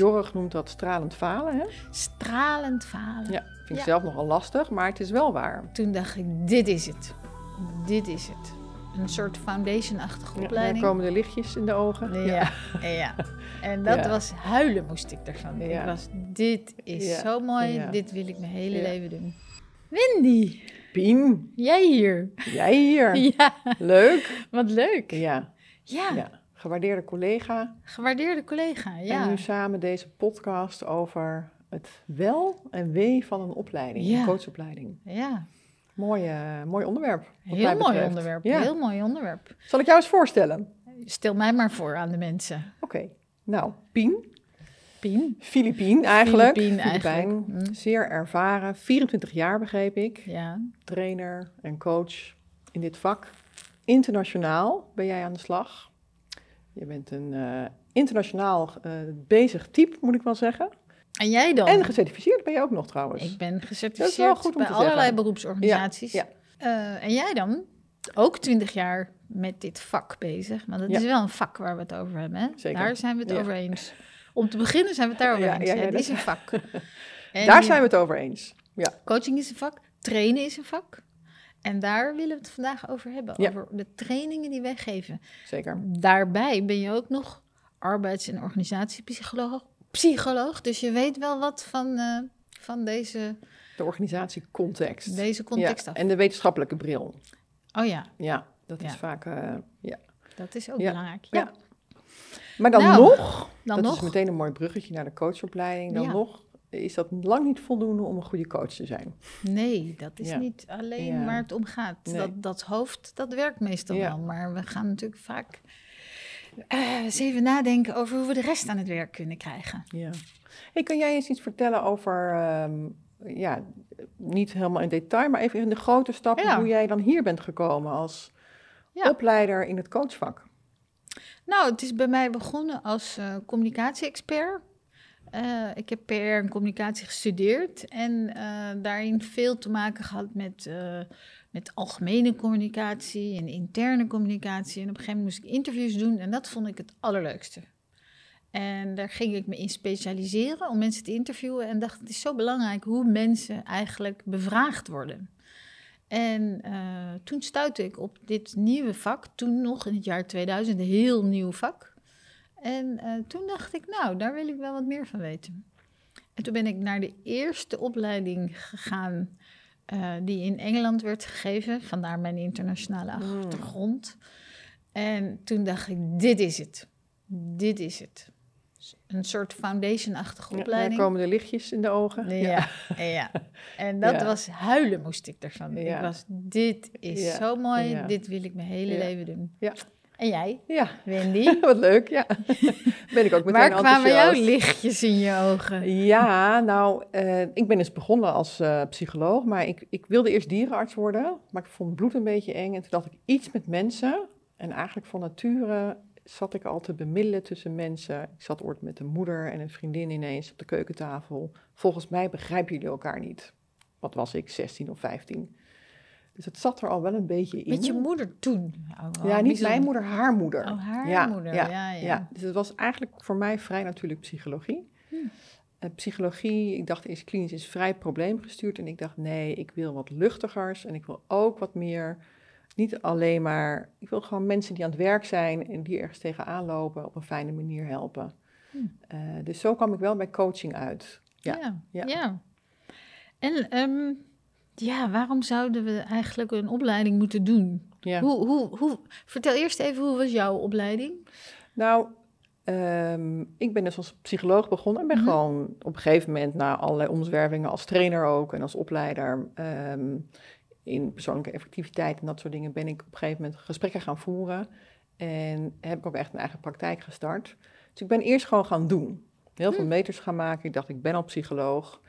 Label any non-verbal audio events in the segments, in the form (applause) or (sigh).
Jorg noemt dat stralend falen. Hè? Stralend falen. Ja, vind ik zelf nogal lastig, maar het is wel waar. Toen dacht ik, dit is het. Dit is het. Een soort foundation-achtige opleiding. Ja, daar komen de lichtjes in de ogen. Ja, ja. ja. (laughs) en dat was huilen moest ik daarvan. Ik was, dit is zo mooi, dit wil ik mijn hele leven doen. Wendy. Pien. Jij hier. Jij hier. (laughs) ja. Leuk. Wat leuk. Ja. ja gewaardeerde collega. Gewaardeerde collega, ja. En nu samen deze podcast over het wel en wee van een opleiding, een coachopleiding. Ja. Mooi, eh, mooi onderwerp. Heel mooi onderwerp, ja. heel mooi onderwerp. Zal ik jou eens voorstellen? Stel mij maar voor aan de mensen. Oké, nou, Pien. Pien. Filipien eigenlijk. Filipijn, eigenlijk. Mm. Mm. Zeer ervaren, 24 jaar begreep ik. Ja. Trainer en coach in dit vak. Internationaal ben jij aan de slag. Je bent een eh, internationaal eh, bezig type, moet ik wel zeggen. En jij dan? En gecertificeerd ben je ook nog trouwens. Ik ben gecertificeerd bij allerlei zeggen. beroepsorganisaties. Ja, eh, en jij dan? Ook twintig jaar met dit vak bezig. Maar dat is wel een vak waar we het over hebben. Hè? Zeker. Daar zijn we het over eens. Om te beginnen zijn we het daarover eens. het is een vak. (laughs) Daar zijn we het over eens. Ja. Coaching is een vak. Trainen is een vak. En daar willen we het vandaag over hebben, over de trainingen die wij geven. Zeker. Daarbij ben je ook nog arbeids- en organisatiepsycholoog, psycholoog, dus je weet wel wat van, eh, van deze... De organisatiecontext. Deze context En de wetenschappelijke bril. Oh ja. Ja, dat is vaak... Eh, ja. Dat is ook belangrijk, ja. Maar dan nou, nog, dan dat is meteen een mooi bruggetje naar de coachopleiding, dan nog is dat lang niet voldoende om een goede coach te zijn. Nee, dat is niet alleen waar het om gaat. Dat, dat hoofd, dat werkt meestal wel. Maar we gaan natuurlijk vaak eh, eens even nadenken over hoe we de rest aan het werk kunnen krijgen. Ja. Hey, kun jij eens iets vertellen over, ehm, ja, niet helemaal in detail, maar even in de grote stappen hoe jij dan hier bent gekomen als opleider in het coachvak? Nou, het is bij mij begonnen als uh, communicatie-expert eh, ik heb PR en communicatie gestudeerd en eh, daarin veel te maken gehad met, eh, met algemene communicatie en interne communicatie. En op een gegeven moment moest ik interviews doen en dat vond ik het allerleukste. En daar ging ik me in specialiseren om mensen te interviewen en dacht het is zo belangrijk hoe mensen eigenlijk bevraagd worden. En toen stuitte ik op dit nieuwe vak, toen nog in het jaar 2000, een heel nieuw vak. En eh, toen dacht ik, nou, daar wil ik wel wat meer van weten. En toen ben ik naar de eerste opleiding gegaan eh, die in Engeland werd gegeven. Vandaar mijn internationale hmm. achtergrond. En toen dacht ik, dit is het. Dit is het. Een soort foundation-achtige opleiding. Ja, daar komen de lichtjes in de ogen. Ja, ja. en dat was huilen moest ik ervan. Ik was, dit is zo mooi, dit wil ik mijn hele leven doen. Ja. En jij? Ja. Wendy? (laughs) Wat leuk, ja. (laughs) ben ik ook meteen Waar kwamen jouw lichtjes in je ogen? Ja, nou, eh, ik ben eens dus begonnen als eh, psycholoog, maar ik, ik wilde eerst dierenarts worden. Maar ik vond bloed een beetje eng en toen dacht ik iets met mensen. En eigenlijk van nature zat ik al te bemiddelen tussen mensen. Ik zat ooit met een moeder en een vriendin ineens op de keukentafel. Volgens mij begrijpen jullie elkaar niet. Wat was ik, 16 of 15? Dus het zat er al wel een beetje in. Met je moeder toen? ja, niet mijn moeder, haar moeder. Oh, haar moeder, ja ja, ja, Dus het was eigenlijk voor mij vrij natuurlijk psychologie. Hmm. Eh, psychologie, ik dacht eerst klinisch is vrij probleemgestuurd. En ik dacht, nee, ik wil wat luchtigers en ik wil ook wat meer... Niet alleen maar, ik wil gewoon mensen die aan het werk zijn en die ergens tegenaan lopen, op een fijne manier helpen. Hmm. Eh, dus zo kwam ik wel bij coaching uit. Ja, ja. ja. En ehm, ja, waarom zouden we eigenlijk een opleiding moeten doen? Hoe, hoe, hoe, vertel eerst even, hoe was jouw opleiding? Nou, ehm, ik ben dus als psycholoog begonnen en ben mhm. gewoon op een gegeven moment na allerlei omzwervingen als trainer ook en als opleider ehm, in persoonlijke effectiviteit en dat soort dingen ben ik op een gegeven moment gesprekken gaan voeren en heb ik ook echt mijn eigen praktijk gestart. Dus ik ben eerst gewoon gaan doen. Heel veel mhm. meters gaan maken. Ik dacht, ik ben al psycholoog.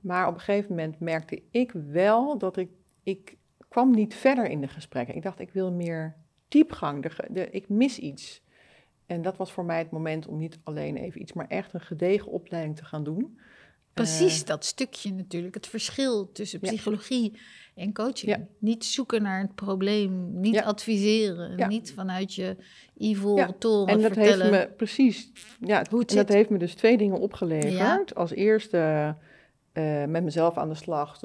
Maar op een gegeven moment merkte ik wel dat ik, ik kwam niet verder in de gesprekken. Ik dacht, ik wil meer diepgang, de, de, ik mis iets. En dat was voor mij het moment om niet alleen even iets, maar echt een gedegen opleiding te gaan doen. Precies eh, dat stukje natuurlijk, het verschil tussen psychologie en coaching. Niet zoeken naar het probleem, niet adviseren, niet vanuit je ivoren toren en dat Heeft me, precies, ja, hoe het en dat heeft me dus twee dingen opgeleverd. Als eerste eh, met mezelf aan de slag.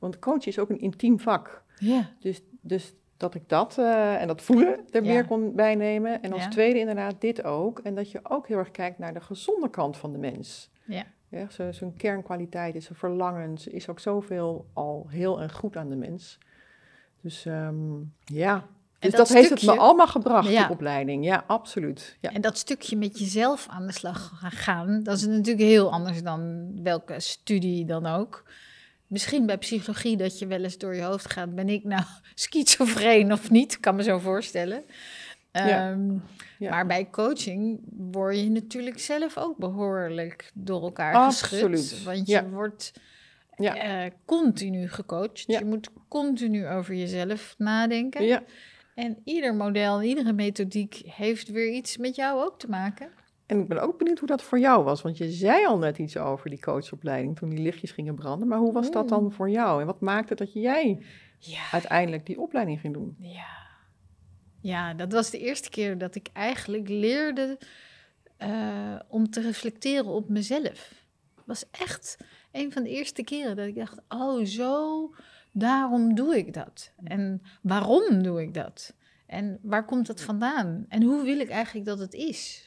want coachen is ook een intiem vak. Ja. Dus, dus dat ik dat eh, en dat voelen er meer kon bijnemen. En als tweede inderdaad dit ook. En dat je ook heel erg kijkt naar de gezonde kant van de mens. Ja. Ja, zijn verlangen, zijn verlangens, is ook zoveel al heel en goed aan de mens. Dus ehm, ja dus dat, heeft het me allemaal gebracht, ja. opleiding. Ja, absoluut. Ja. En dat stukje met jezelf aan de slag gaan, dat is natuurlijk heel anders dan welke studie dan ook. Misschien bij psychologie dat je wel eens door je hoofd gaat, ben ik nou (laughs) schizofreen of niet? Kan me zo voorstellen. Ehm, ja. Maar bij coaching word je natuurlijk zelf ook behoorlijk door elkaar Absoluut. geschud. Want je wordt... Ja. Eh, continu gecoacht. Je moet continu over jezelf nadenken. Ja. En ieder model, iedere methodiek heeft weer iets met jou ook te maken. En ik ben ook benieuwd hoe dat voor jou was. Want je zei al net iets over die coachopleiding toen die lichtjes gingen branden. Maar hoe was dat dan mm. voor jou? En wat maakte dat jij uiteindelijk die opleiding ging doen? Ja. ja, dat was de eerste keer dat ik eigenlijk leerde eh, om te reflecteren op mezelf. Het was echt een van de eerste keren dat ik dacht: oh, zo Daarom doe ik dat. Mm. En waarom doe ik dat? En waar komt dat vandaan? En hoe wil ik eigenlijk dat het is?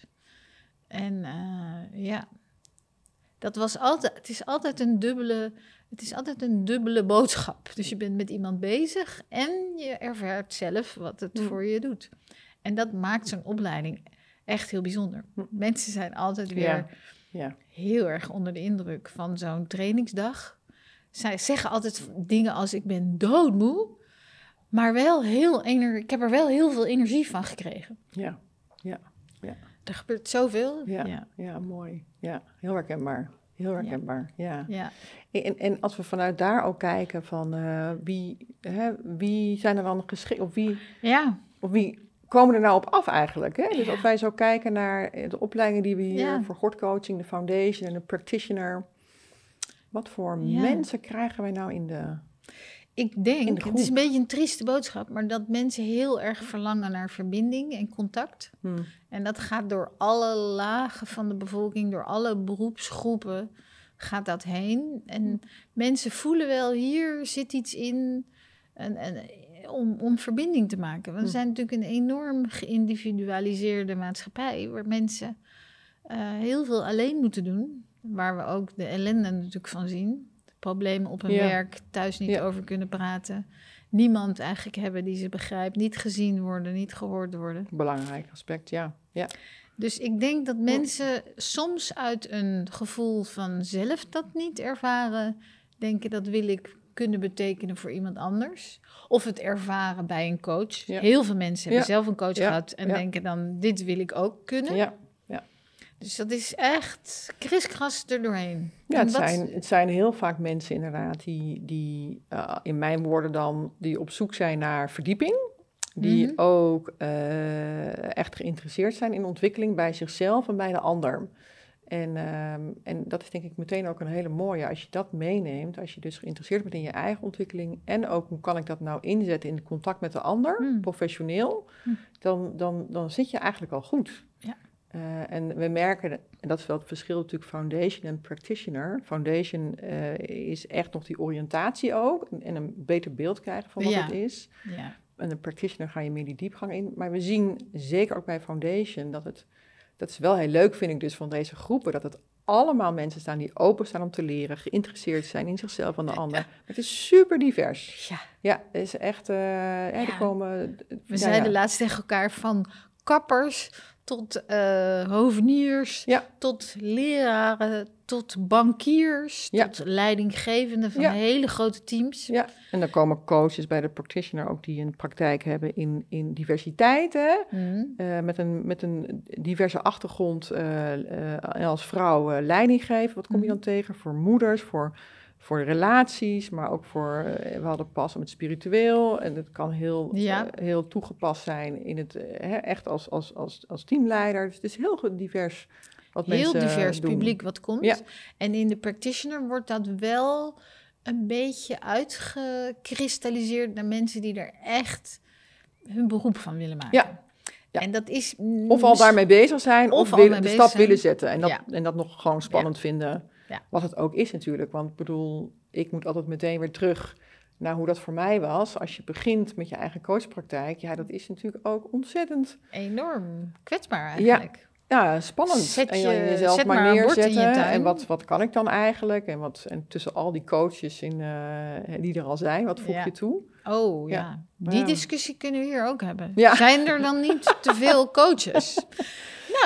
En eh, ja, dat was altijd, het is altijd een dubbele, het is altijd een dubbele boodschap. Dus je bent met iemand bezig en je ervaart zelf wat het mm. voor je doet. En dat maakt zo'n opleiding echt heel bijzonder. Mm. Mensen zijn altijd weer ja. heel erg onder de indruk van zo'n trainingsdag zij zeggen altijd dingen als ik ben doodmoe, maar wel heel energie. ik heb er wel heel veel energie van gekregen. Ja, ja, ja. Er gebeurt zoveel. Ja, ja. mooi. Ja, heel herkenbaar. Heel herkenbaar, ja. ja. ja. En, en als we vanuit daar ook kijken van eh, wie, hè, wie zijn er dan geschikt, of wie, ja. of wie komen er nou op af eigenlijk? Hè? Dus als wij zo kijken naar de opleidingen die we hier voor hortcoaching, de Foundation en de Practitioner wat voor mensen krijgen wij nou in de. Ik denk, het is een beetje een trieste boodschap, maar dat mensen heel erg verlangen naar verbinding en contact. Hmm. En dat gaat door alle lagen van de bevolking, door alle beroepsgroepen gaat dat heen. En hmm. mensen voelen wel, hier zit iets in en, en, om, om verbinding te maken. Want we hmm. zijn natuurlijk een enorm geïndividualiseerde maatschappij, waar mensen eh, heel veel alleen moeten doen waar we ook de ellende natuurlijk van zien. problemen op hun werk, thuis niet over kunnen praten. Niemand eigenlijk hebben die ze begrijpt. Niet gezien worden, niet gehoord worden. Belangrijk aspect, ja. ja. Dus ik denk dat mensen soms uit een gevoel van zelf dat niet ervaren, denken dat wil ik kunnen betekenen voor iemand anders. Of het ervaren bij een coach. Heel veel mensen hebben zelf een coach gehad en denken dan dit wil ik ook kunnen. Dus dat is echt kriskras er doorheen. Ja, het, zijn, het zijn heel vaak mensen inderdaad die, die eh, in mijn woorden dan, die op zoek zijn naar verdieping. Die mhm. ook eh, echt geïnteresseerd zijn in ontwikkeling bij zichzelf en bij de ander. En, ehm, en dat is denk ik meteen ook een hele mooie. Als je dat meeneemt, als je dus geïnteresseerd bent in je eigen ontwikkeling en ook hoe kan ik dat nou inzetten in contact met de ander, mm. professioneel, mm. Dan, dan, dan zit je eigenlijk al goed. Ja. Eh, en we merken, en dat is wel het verschil natuurlijk foundation en practitioner. Foundation eh, is echt nog die oriëntatie ook en een beter beeld krijgen van wat het is. Ja. En de practitioner ga je meer die diepgang in. Maar we zien zeker ook bij foundation dat het, dat is wel heel leuk vind ik dus van deze groepen, dat het allemaal mensen staan die openstaan om te leren, geïnteresseerd zijn in zichzelf en de ander. het is super divers. Ja, ja het is echt. Uh, er komen, we zeiden laatst tegen elkaar van kappers tot uh, hoveniers, tot leraren, tot bankiers, tot leidinggevenden van hele grote teams. Ja, en dan komen coaches bij de practitioner ook die een praktijk hebben in, in diversiteiten mhm. eh, met, een, met een diverse achtergrond uh, als vrouw leiding geven. Wat kom je mhm. dan tegen voor moeders, voor voor relaties, maar ook voor, eh, we hadden pas om het spiritueel. En het kan heel, ja. Eh, heel toegepast zijn in het, eh, echt als, als, als, als teamleider. Dus het is heel divers wat heel divers publiek wat komt. Ja. En in de practitioner wordt dat wel een beetje uitgekristalliseerd naar mensen die er echt hun beroep van willen maken. Ja. En dat is... Of al daarmee bezig zijn, of, of de stap willen zetten. En dat, en dat nog gewoon spannend vinden. Ja. Wat het ook is natuurlijk. Want ik bedoel, ik moet altijd meteen weer terug naar hoe dat voor mij was. Als je begint met je eigen coachpraktijk, ja, dat is natuurlijk ook ontzettend. Enorm kwetsbaar eigenlijk. Ja, spannend. Zet je, en jezelf maar, maar neerzetten. en wat, wat kan ik dan eigenlijk? En, wat, en tussen al die coaches in, eh, die er al zijn, wat voeg je toe? Oh ja. ja. die discussie kunnen we hier ook hebben. Zijn er dan niet te veel (laughs) coaches?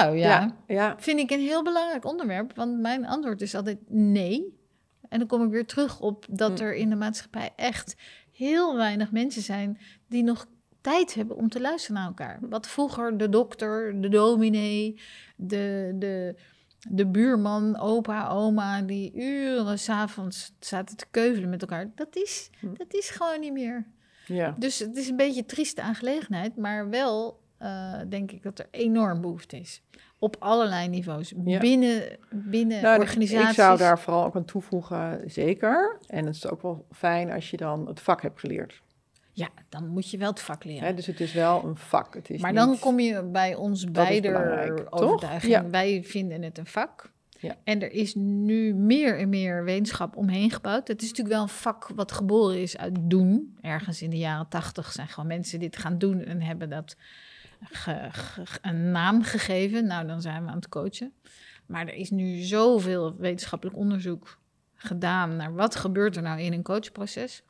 Nou, ja. ja, vind ik een heel belangrijk onderwerp. Want mijn antwoord is altijd nee. En dan kom ik weer terug op dat mm. er in de maatschappij echt heel weinig mensen zijn die nog tijd hebben om te luisteren naar elkaar. Wat vroeger de dokter, de dominee, de, de, de buurman, opa, oma, die uren s'avonds zaten te keuvelen met elkaar. Dat is, mm. dat is gewoon niet meer. Ja. Dus het is een beetje trieste aangelegenheid, maar wel eh, denk ik dat er enorm behoefte is. Op allerlei niveaus. Binnen, binnen nou, organisaties. Ik zou daar vooral ook aan toevoegen, zeker. En het is ook wel fijn als je dan het vak hebt geleerd. Ja, dan moet je wel het vak leren. dus het is wel een vak. Het is maar dan kom je bij ons beider overtuiging. Wij vinden het een vak. Ja. En er is nu meer en meer wetenschap omheen gebouwd. Het is natuurlijk wel een vak wat geboren is uit doen. Ergens in de jaren tachtig zijn gewoon mensen dit gaan doen en hebben dat een naam gegeven. Nou, dan zijn we aan het coachen. Maar er is nu zoveel wetenschappelijk onderzoek gedaan naar wat gebeurt er nou in een coachproces.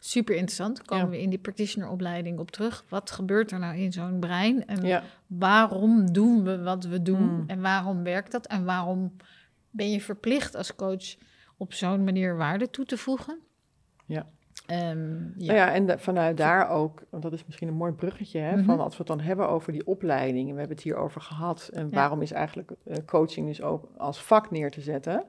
Super interessant. Komen we in die practitioneropleiding op terug. Wat gebeurt er nou in zo'n brein? En waarom doen we wat we doen? Hmm. En waarom werkt dat? En waarom ben je verplicht als coach op zo'n manier waarde toe te voegen? Ja. Ehm, nou ja. en vanuit daar ook, want dat is misschien een mooi bruggetje, hè, mhm. van als we het dan hebben over die opleiding, en we hebben het hier over gehad, en waarom is eigenlijk eh, coaching dus ook als vak neer te zetten?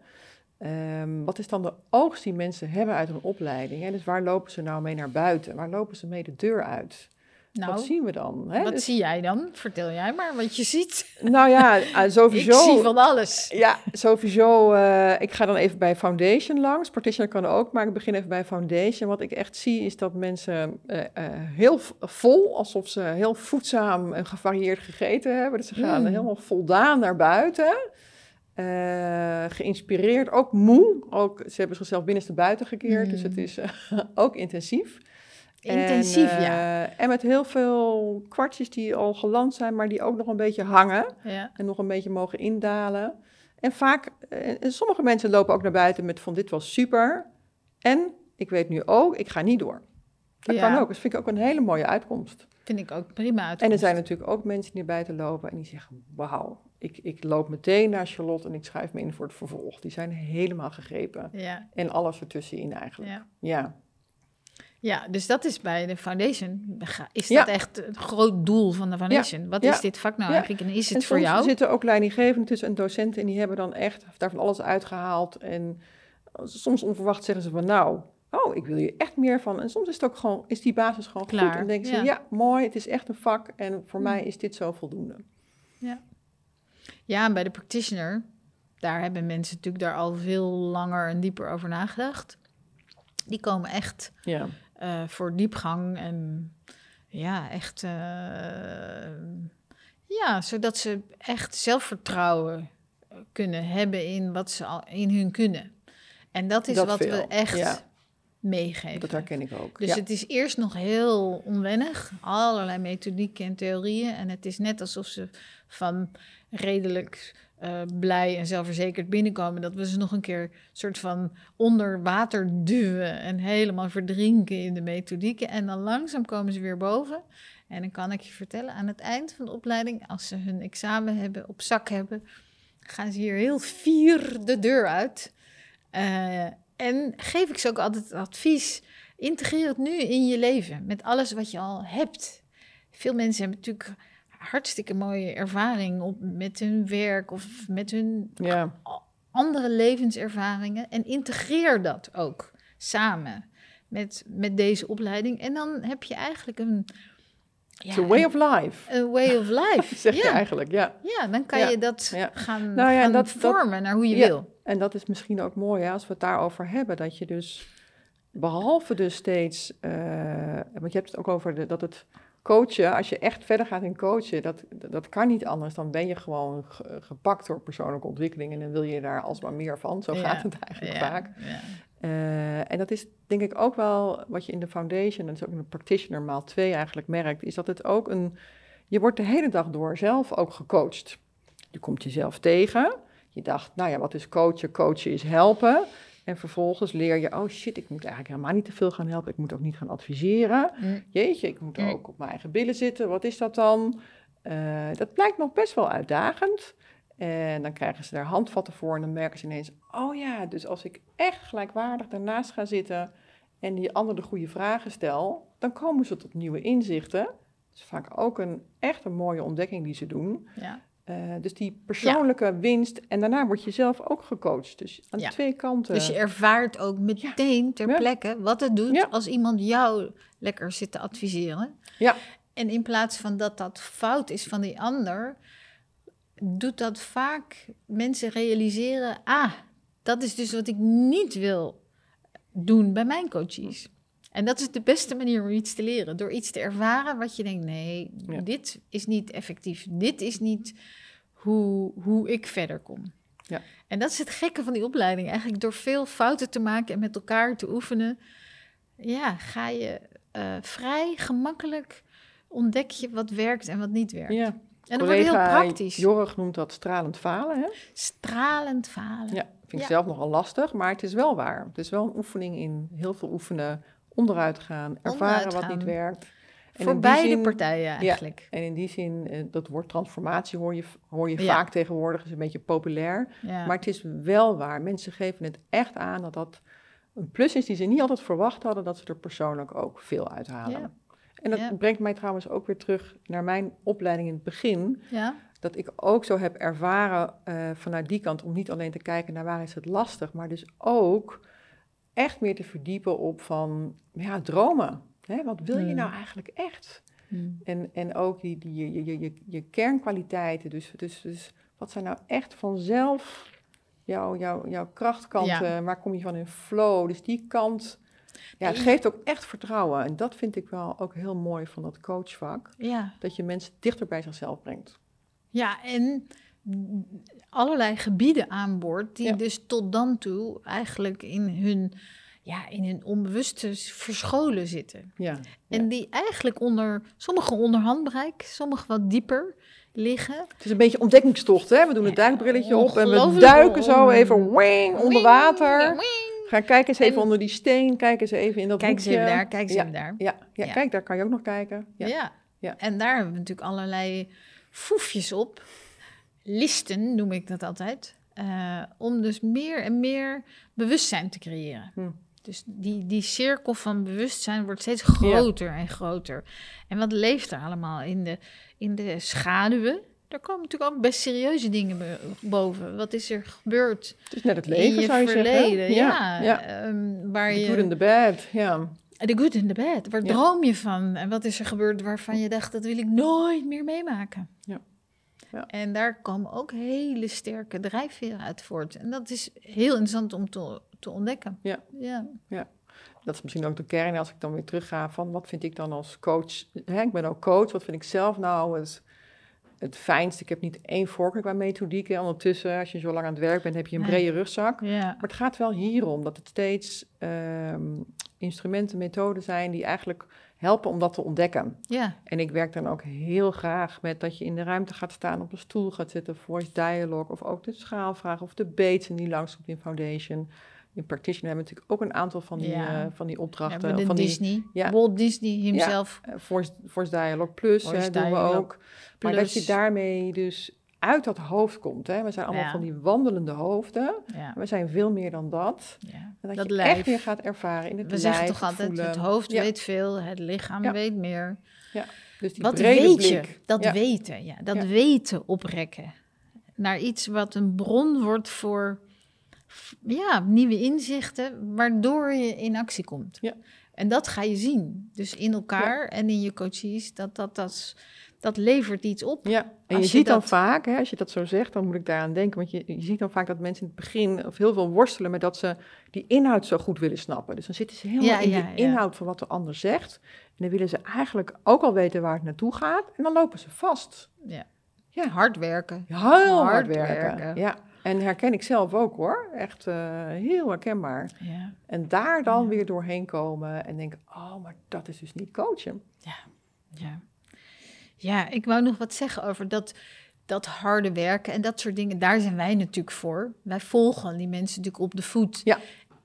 Ehm, wat is dan de oogst die mensen hebben uit hun opleiding? Hè? Dus waar lopen ze nou mee naar buiten? Waar lopen ze mee de deur uit? Nou, wat zien we dan? Hè? Wat dus zie jij dan? Vertel jij maar wat je ziet. Nou ja, (laughs) eh, sowieso. ik zie van alles. Ja, sowieso. Eh, ik ga dan even bij Foundation langs. Partitioner kan ook, maar ik begin even bij Foundation. Wat ik echt zie is dat mensen eh, heel vol, alsof ze heel voedzaam en gevarieerd gegeten hebben. Dus ze gaan mm. helemaal voldaan naar buiten. geïnspireerd, ook moe. Ook, ze hebben zichzelf binnenste buiten gekeerd, dus mm. het is (laughs) ook intensief. Intensief, ja. Eh, en met heel veel kwartjes die al geland zijn, maar die ook nog een beetje hangen. En nog een beetje mogen indalen. En vaak, eh, sommige mensen lopen ook naar buiten met van dit was super. En ik weet nu ook, ik ga niet door. Dat kan ook. Dat vind ik ook een hele mooie uitkomst. Vind ik ook prima En er zijn natuurlijk ook mensen die naar buiten lopen en die zeggen, wauw, ik, ik loop meteen naar Charlotte en ik schrijf me in voor het vervolg. Die zijn helemaal gegrepen. Ja. En alles ertussenin eigenlijk. ja. Ja, dus dat is bij de foundation. Is dat echt het groot doel van de foundation? Wat is dit vak nou eigenlijk en is het voor jou? Er zitten ook leidinggevenden tussen en docenten en die hebben dan echt daarvan alles uitgehaald. En soms onverwacht zeggen ze van nou, oh, ik wil hier echt meer van. En soms is het ook gewoon, is die basis gewoon Klaar. goed. En denken ze, ja, mooi, het is echt een vak en voor mm. mij is dit zo voldoende. Ja. ja, en bij de practitioner, daar hebben mensen natuurlijk daar al veel langer en dieper over nagedacht. Die komen echt... Ja eh, voor diepgang en ja, echt, eh, ja, zodat ze echt zelfvertrouwen kunnen hebben in wat ze al in hun kunnen. En dat is wat we echt meegeven. Dat herken ik ook. Dus het is eerst nog heel onwennig, allerlei methodieken en theorieën. En het is net alsof ze van redelijk eh, blij en zelfverzekerd binnenkomen. Dat we ze nog een keer soort van onder water duwen en helemaal verdrinken in de methodieken. En dan langzaam komen ze weer boven. En dan kan ik je vertellen, aan het eind van de opleiding, als ze hun examen hebben, op zak hebben, gaan ze hier heel fier de deur uit. Eh, en geef ik ze ook altijd advies: integreer het nu in je leven met alles wat je al hebt. Veel mensen hebben natuurlijk hartstikke mooie ervaring op, met hun werk of met hun andere levenservaringen. En integreer dat ook samen met, met deze opleiding. En dan heb je eigenlijk een. Ja, a way of life. Een way of life. (laughs) zeg je eigenlijk, ja. Ja, dan kan je dat gaan, nou gaan dat, vormen naar hoe je wil. En dat is misschien ook mooi hè, als we het daarover hebben. Dat je dus, behalve dus steeds... Eh, want je hebt het ook over dat het coachen, als je echt verder gaat in coachen, dat, dat kan niet anders. Dan ben je gewoon gepakt door persoonlijke ontwikkeling en dan wil je daar alsmaar meer van. Zo gaat het eigenlijk vaak. Eh, en dat is denk ik ook wel wat je in de foundation, en dus ook in de practitioner maal 2 eigenlijk merkt, is dat het ook een. Je wordt de hele dag door zelf ook gecoacht. Je komt jezelf tegen. Je dacht, nou ja, wat is coachen? Coachen is helpen. En vervolgens leer je, oh shit, ik moet eigenlijk helemaal niet te veel gaan helpen. Ik moet ook niet gaan adviseren. Mm. Jeetje, ik moet mm. ook op mijn eigen billen zitten. Wat is dat dan? Uh, dat blijkt nog best wel uitdagend. En dan krijgen ze daar handvatten voor en dan merken ze ineens, oh ja, dus als ik echt gelijkwaardig daarnaast ga zitten en die ander de goede vragen stel, dan komen ze tot nieuwe inzichten. Dat is vaak ook een echt een mooie ontdekking die ze doen. Ja. Eh, dus die persoonlijke winst. En daarna word je zelf ook gecoacht. Dus aan twee kanten. Dus je ervaart ook meteen ter plekke wat het doet als iemand jou lekker zit te adviseren. Ja. En in plaats van dat dat fout is van die ander, doet dat vaak mensen realiseren: ah, dat is dus wat ik niet wil doen bij mijn coaches. En dat is de beste manier om iets te leren. Door iets te ervaren wat je denkt, nee, dit is niet effectief. Dit is niet hoe, hoe ik verder kom. Ja. En dat is het gekke van die opleiding. Eigenlijk door veel fouten te maken en met elkaar te oefenen, ja, ga je eh, vrij gemakkelijk ontdek je wat werkt en wat niet werkt. Ja. En dat wordt heel praktisch. Jorg noemt dat stralend falen. Hè? Stralend falen. Ja, vind ik zelf nogal lastig, maar het is wel waar. Het is wel een oefening in heel veel oefenen, onderuit gaan, ervaren wat niet werkt. En Voor beide partijen eigenlijk. Ja, en in die zin, eh, dat woord transformatie hoor je, hoor je vaak tegenwoordig, is een beetje populair. Maar het is wel waar. Mensen geven het echt aan dat dat een plus is die ze niet altijd verwacht hadden, dat ze er persoonlijk ook veel uithalen. En dat brengt mij trouwens ook weer terug naar mijn opleiding in het begin. Dat ik ook zo heb ervaren eh, vanuit die kant om niet alleen te kijken naar waar is het lastig, maar dus ook echt meer te verdiepen op van ja, dromen. Hè? Wat wil je hmm. nou eigenlijk echt? Hmm. En, en ook die, die, je, je, je, je kernkwaliteiten. Dus, dus, dus wat zijn nou echt vanzelf jouw, jouw, jouw krachtkanten? Waar kom je van in flow? Dus die kant. Ja, het geeft ook echt vertrouwen. En dat vind ik wel ook heel mooi van dat coachvak. Ja. Dat je mensen dichter bij zichzelf brengt. Ja, en allerlei gebieden aan boord die dus tot dan toe eigenlijk in hun, ja, in hun onbewuste verscholen zitten. Ja, en die eigenlijk onder, sommige onder handbereik, sommige wat dieper liggen. Het is een beetje ontdekkingstocht, hè? We doen een duikbrilletje op en we duiken zo even wing, onder water. Ga kijk eens even onder die steen, kijken eens even in dat kijk boekje. Kijk eens daar, kijk eens even daar. Ja, ja, kijk, daar kan je ook nog kijken. Ja. Ja. en daar hebben we natuurlijk allerlei foefjes op listen, noem ik dat altijd. Eh, om dus meer en meer bewustzijn te creëren. Hm. Dus die, die cirkel van bewustzijn wordt steeds groter en groter. En wat leeft er allemaal in de, in de schaduwen? Daar komen natuurlijk ook best serieuze dingen boven. Wat is er gebeurd? Het is net het leven, in je zou verleden. zeggen. Ja, ja. Ehm, waar the je, good in the bad, ja. The good in the bad. Waar droom je van? En wat is er gebeurd waarvan je dacht, dat wil ik nooit meer meemaken? Ja. Ja. En daar kwam ook hele sterke drijfveren uit voort. En dat is heel interessant om te, te ontdekken. Ja. ja. Dat is misschien ook de kern als ik dan weer terugga van wat vind ik dan als coach. ik ben ook coach, wat vind ik zelf nou eens dus het fijnst. Ik heb niet één voorkeur qua methodiek. En ondertussen, als je zo lang aan het werk bent, heb je een brede rugzak. Maar het gaat wel hierom dat het steeds um, instrumenten, methoden zijn die eigenlijk helpen om dat te ontdekken. Ja. En ik werk dan ook heel graag met dat je in de ruimte gaat staan, op een stoel gaat zitten, voice dialogue of ook de schaalvraag of de niet die op in Foundation in Practitioner hebben we natuurlijk ook een aantal van die, eh, van die opdrachten. van Disney. Die, Walt Disney himself. Ja, eh, Force, Force Dialogue Plus hè, doen we ook. Maar dat je daarmee dus uit dat hoofd komt. Hè. We zijn allemaal van die wandelende hoofden. We zijn veel meer dan dat. Dat, je echt meer gaat ervaren in het We zeggen toch altijd, het hoofd weet veel, het lichaam weet meer. Ja. Dus die wat weet je? Dat weten, ja. Dat weten oprekken. Naar iets wat een bron wordt voor ja, nieuwe inzichten, waardoor je in actie komt. Ja. En dat ga je zien. Dus in elkaar en in je coaches, dat, dat, dat, dat levert iets op. Ja, en je, ziet dat... dan vaak, hè, als je dat zo zegt, dan moet ik daaraan denken. Want je, je ziet dan vaak dat mensen in het begin of heel veel worstelen met dat ze die inhoud zo goed willen snappen. Dus dan zitten ze helemaal in ja, die inhoud van wat de ander zegt. En dan willen ze eigenlijk ook al weten waar het naartoe gaat. En dan lopen ze vast. Ja, ja. hard werken. Heel hard, werken. werken. Ja. En herken ik zelf ook hoor. Echt eh, heel herkenbaar. Ja. En daar dan weer doorheen komen en denken: oh, maar dat is dus niet coachen. Ja, ja. ja ik wou nog wat zeggen over dat, dat harde werken en dat soort dingen. Daar zijn wij natuurlijk voor. Wij volgen die mensen natuurlijk op de voet. Ja.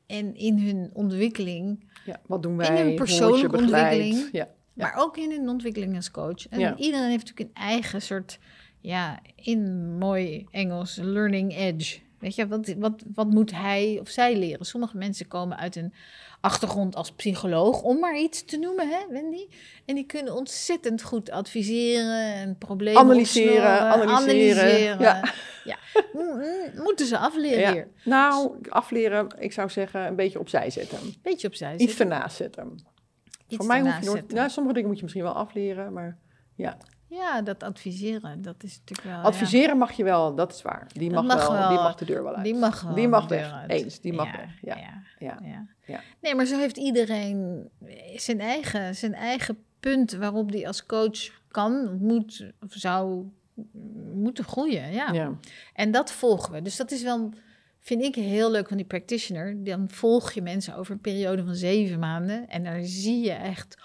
En in hun ontwikkeling. Ja, wat doen wij? In hun persoonlijke ontwikkeling. Ja. Maar ook in hun ontwikkeling als coach. En iedereen heeft natuurlijk een eigen soort ja, in mooi Engels, learning edge. Weet je, wat, wat, wat moet hij of zij leren? Sommige mensen komen uit een achtergrond als psycholoog, om maar iets te noemen, hè, Wendy? En die kunnen ontzettend goed adviseren en problemen analyseren. Analyseren. Ja. ja. Moeten ze afleren hier? Nou, afleren, ik zou zeggen, een beetje opzij zetten. Beetje opzij zetten. Iets ernaast zetten. Voor mij hoef je nooit, nou, sommige dingen moet je misschien wel afleren, maar ja. Ja, dat adviseren, dat is natuurlijk wel... Adviseren mag je wel, dat is waar. Die mag, wel, die mag de deur wel uit. Die mag wel Die mag de eens, die mag ja, weg. Ja. ja. Ja. Nee, maar zo heeft iedereen zijn eigen, zijn eigen punt waarop die als coach kan, moet of zou moeten groeien. Ja. En dat volgen we. Dus dat is wel, vind ik heel leuk van die practitioner. Dan volg je mensen over een periode van zeven maanden en daar zie je echt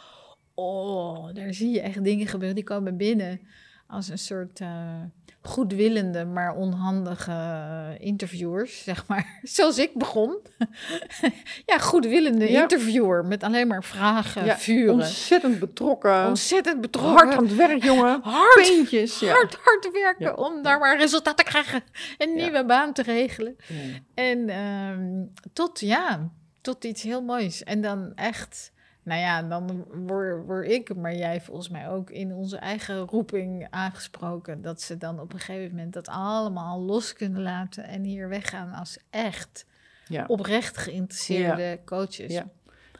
oh, daar zie je echt dingen gebeuren. Die komen binnen als een soort eh, goedwillende, maar onhandige eh, interviewers, (laughs) zeg maar. Zoals ik begon. (laughs) ja, goedwillende interviewer met alleen maar vragen, ja, vuren. Ontzettend betrokken. Ontzettend betrokken. Hard aan het werk, jongen. Hard, Peentjes, ja. hard, hard werken om daar maar resultaat te krijgen. Een nieuwe baan te regelen. Mm. En ehm, tot, ja, tot iets heel moois. En dan echt nou ja, dan word, word ik, maar jij volgens mij ook in onze eigen roeping aangesproken. Dat ze dan op een gegeven moment dat allemaal los kunnen laten en hier weggaan als echt ja. oprecht geïnteresseerde coaches.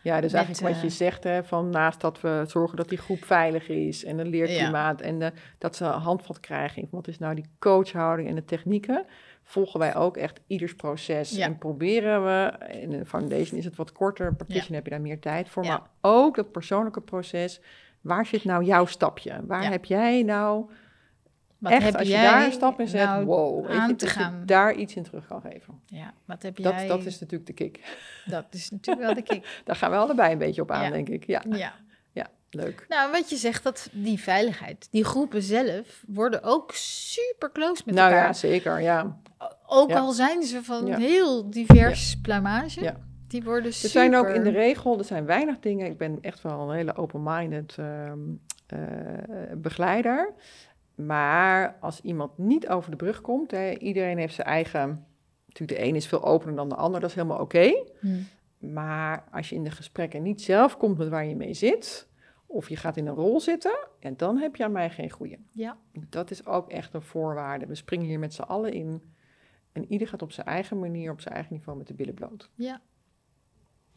Ja. dus eigenlijk wat je eh, zegt, hè, van naast dat we zorgen dat die groep veilig is en een leerklimaat en eh, dat ze handvat krijgen wat is nou die coachhouding en de technieken, volgen wij ook echt ieders proces. En proberen we, in een foundation is het wat korter, partition heb je daar meer tijd voor. Maar ook dat persoonlijke proces, waar zit nou jouw stapje? Waar heb jij nou... Wat echt, heb als je daar een stap in zet, nou wow, aan Je daar iets in terug kan geven. Ja, wat heb dat, jij... dat is natuurlijk de kick. Dat is natuurlijk wel de kick. (laughs) daar gaan we allebei een beetje op aan, denk ik. Ja. ja, Leuk. Nou, wat je zegt, dat die veiligheid, die groepen zelf worden ook super close met elkaar. Nou ja, zeker, ja. Ook al zijn ze van heel divers plumage. Die worden er zijn ook in de regel, er zijn weinig dingen. Ik ben echt wel een hele open-minded ehm, eh, begeleider. Maar als iemand niet over de brug komt, hè, iedereen heeft zijn eigen. Natuurlijk, de een is veel opener dan de ander, dat is helemaal oké. Hmm. Maar als je in de gesprekken niet zelf komt met waar je mee zit, of je gaat in een rol zitten, en dan heb je aan mij geen goeie. Ja. Dat is ook echt een voorwaarde. We springen hier met z'n allen in en ieder gaat op zijn eigen manier, op zijn eigen niveau met de billen bloot. Ja.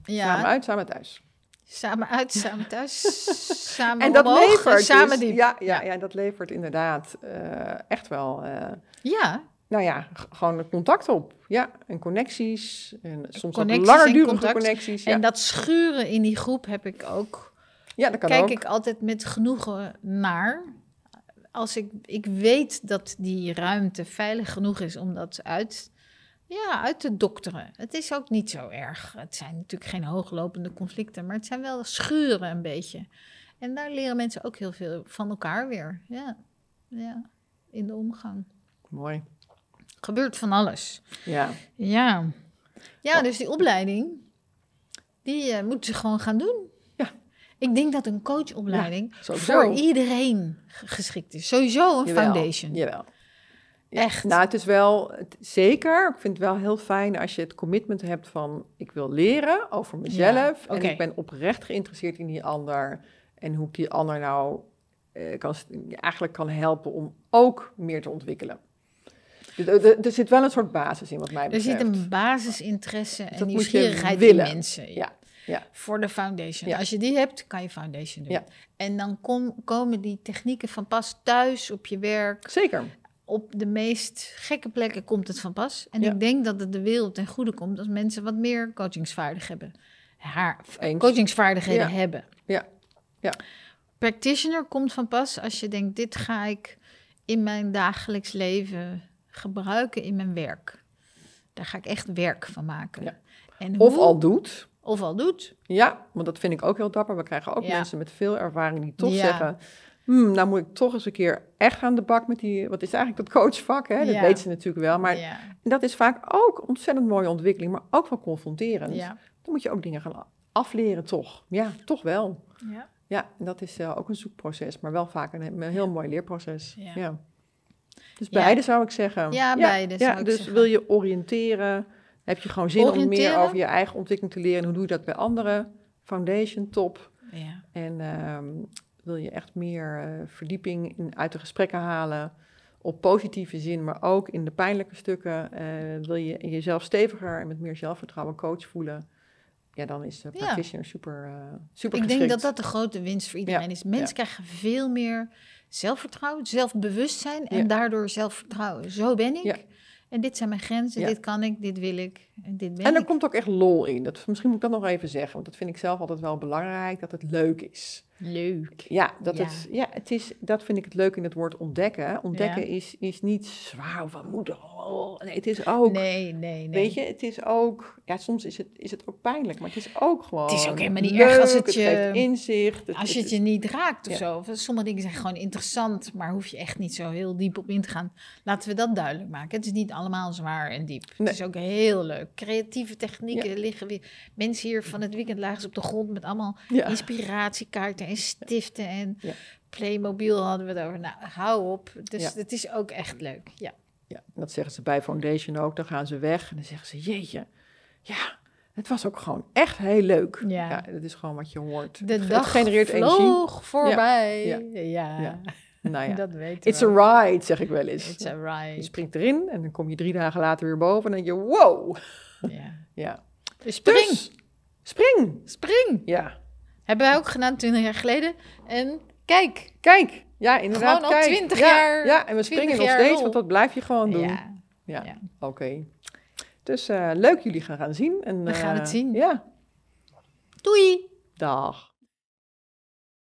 ja. Samen uit, samen thuis. Samen uit, samen thuis, (laughs) samen en dat levert dus- samen diep. Ja, ja, ja, dat levert inderdaad eh, echt wel... Uh, ja. Nou ja, gewoon contact op. Ja, en connecties. En soms ook langdurige connecties. En dat schuren in die groep heb ik ook... Ja, dat kan Kijk ik altijd met genoegen naar als ik, ik weet dat die ruimte veilig genoeg is om dat uit, ja, uit te dokteren. Het is ook niet zo erg. Het zijn natuurlijk geen hooglopende conflicten, maar het zijn wel schuren een beetje. En daar leren mensen ook heel veel van elkaar weer. Ja, ja. in de omgang. Mooi. Gebeurt van alles. Ja. Ja, ja oh. dus die opleiding, die eh, moeten ze gewoon gaan doen. Ik denk dat een coachopleiding voor iedereen geschikt is. Sowieso een foundation. Jawel. Echt. Nou, het is wel zeker. Ik vind het wel heel fijn als je het commitment hebt van ik wil leren over mezelf. En ik ben oprecht geïnteresseerd in die ander. En hoe ik die ander nou eh, kan, eigenlijk kan helpen om ook meer te ontwikkelen. Dus, eh, er, zit wel een soort basis in, wat mij betreft. Er zit een basisinteresse en nieuwsgierigheid in mensen. Ja ja. voor de foundation. Als je die hebt, kan je foundation doen. Ja. En dan kom, komen die technieken van pas thuis, op je werk. Zeker. Op de meest gekke plekken komt het van pas. En ik denk dat het de wereld ten goede komt als mensen wat meer coachingsvaardig hebben. Haar, coachingsvaardigheden hebben. Ja. ja. Practitioner komt van pas als je denkt: dit ga ik in mijn dagelijks leven gebruiken in mijn werk. Daar ga ik echt werk van maken. En hoe... Of al doet of al doet. Ja, want dat vind ik ook heel dapper. We krijgen ook mensen met veel ervaring die toch zeggen... Hmm, nou moet ik toch eens een keer echt aan de bak met die... Wat is eigenlijk dat coachvak? Hè? Dat weet weten ze natuurlijk wel. Maar dat is vaak ook ontzettend mooie ontwikkeling, maar ook wel confronterend. Dan moet je ook dingen gaan afleren, toch? Ja, toch wel. Ja, ja en dat is eh, ook een zoekproces, maar wel vaak een, heel mooi leerproces. Ja. Dus beide zou ik zeggen. Ja, beide zou ik dus wil je oriënteren heb je gewoon zin om meer over je eigen ontwikkeling te leren? Hoe doe je dat bij anderen? Foundation, top. Ja. En ehm, wil je echt meer eh, verdieping in, uit de gesprekken halen? Op positieve zin, maar ook in de pijnlijke stukken. Eh, wil je jezelf steviger en met meer zelfvertrouwen coach voelen? ja, dan is de practitioner super, uh, super Ik denk dat dat de grote winst voor iedereen is. Mensen krijgen veel meer zelfvertrouwen, zelfbewustzijn en daardoor zelfvertrouwen. Zo ben ik. En dit zijn mijn grenzen, dit kan ik, dit wil ik, dit ben ik. En er komt ook echt lol in. Dat, misschien moet ik dat nog even zeggen, want dat vind ik zelf altijd wel belangrijk, dat het leuk is. Leuk. Ja, dat, Het, ja het is, dat vind ik het leuk in het woord ontdekken. Ontdekken is, is niet zwaar van moeder. Oh, nee, het is ook. Nee, nee, nee. Weet je, het is ook. Ja, soms is het, is het ook pijnlijk, maar het is ook gewoon. Het is ook helemaal niet erg als het, je. inzicht. als je het, je niet raakt of zo. Sommige dingen zijn gewoon interessant, maar hoef je echt niet zo heel diep op in te gaan. Laten we dat duidelijk maken. Het is niet allemaal zwaar en diep. Het is ook heel leuk. Creatieve technieken liggen weer. Mensen hier van het weekend lagen ze op de grond met allemaal inspiratiekaarten en stiften en Playmobil hadden we het over. Nou, hou op. Dus het is ook echt leuk. Ja. ja, dat zeggen ze bij Foundation ook. Dan gaan ze weg en dan zeggen ze, jeetje, ja, het was ook gewoon echt heel leuk. Ja, dat is gewoon wat je hoort. De dag genereert energie. voorbij. Ja. ja. ja. Nou ja, (laughs) dat weten It's a ride, zeg ik wel eens. It's a ride. Je springt erin en dan kom je drie dagen later weer boven en dan denk je, wow. Ja. ja. Dus spring. Dus spring. Spring. Ja. Hebben wij ook gedaan 20 jaar geleden. En kijk. Kijk. Ja, inderdaad. Gewoon al 20 jaar. Ja, en we springen nog steeds, want dat blijf je gewoon doen. Ja. ja. Oké. Dus eh, leuk jullie gaan gaan zien. En, we gaan eh, het zien. Ja. Doei. Dag.